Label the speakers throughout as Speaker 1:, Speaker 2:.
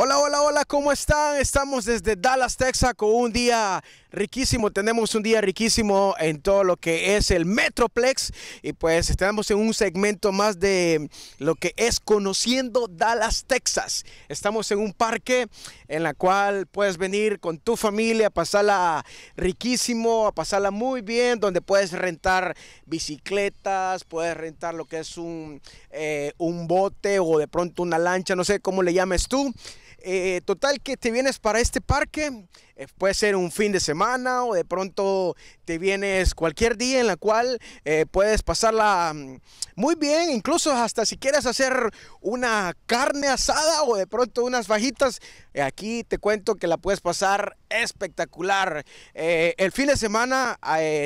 Speaker 1: Hola, hola, hola, ¿cómo están? Estamos desde Dallas, Texas, con un día riquísimo. Tenemos un día riquísimo en todo lo que es el Metroplex. Y pues estamos en un segmento más de lo que es conociendo Dallas, Texas. Estamos en un parque en la cual puedes venir con tu familia a pasarla riquísimo, a pasarla muy bien, donde puedes rentar bicicletas, puedes rentar lo que es un, eh, un bote o de pronto una lancha, no sé cómo le llames tú. Eh, total que te vienes para este parque, eh, puede ser un fin de semana o de pronto te vienes cualquier día en la cual eh, puedes pasarla mm, muy bien, incluso hasta si quieres hacer una carne asada o de pronto unas fajitas, aquí te cuento que la puedes pasar espectacular. el fin de semana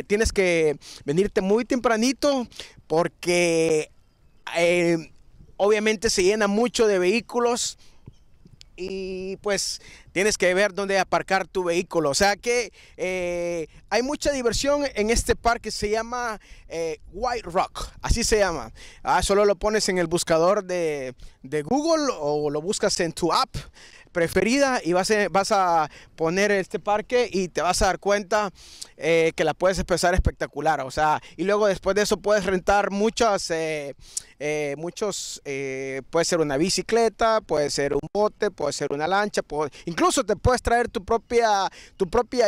Speaker 1: tienes que venirte muy tempranito porque obviamente se llena mucho de vehículos. Y pues tienes que ver dónde aparcar tu vehículo. O sea que eh, hay mucha diversión en este parque, se llama eh, White Rock, así se llama. Ah, solo lo pones en el buscador de, Google o lo buscas en tu app preferida y vas a, poner este parque y te vas a dar cuenta eh, que la puedes empezar espectacular. O sea, y luego después de eso puedes rentar muchas, muchos, puede ser una bicicleta, puede ser un bote, puede ser una lancha, incluso Incluso te puedes traer tu propia, tu propia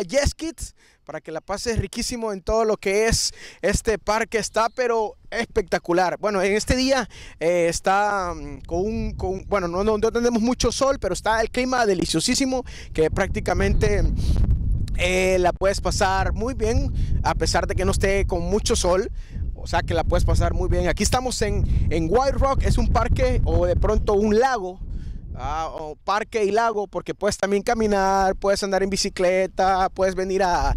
Speaker 1: para que la pases riquísimo en todo lo que es este parque. Está pero espectacular. Bueno, en este día eh, está mm, con un, bueno, no, tenemos mucho sol, pero está el clima deliciosísimo que prácticamente... Eh, la puedes pasar muy bien a pesar de que no esté con mucho sol. O sea que la puedes pasar muy bien. Aquí estamos en, en White Rock, es un parque o de pronto un lago Ah, parque y lago, porque puedes también caminar, puedes andar en bicicleta, puedes venir a,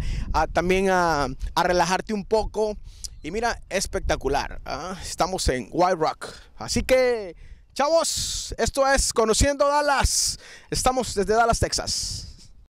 Speaker 1: también a, relajarte un poco. Y mira, espectacular. Ah, estamos en White Rock. Así que, chavos, esto es Conociendo Dallas. Estamos desde Dallas, Texas.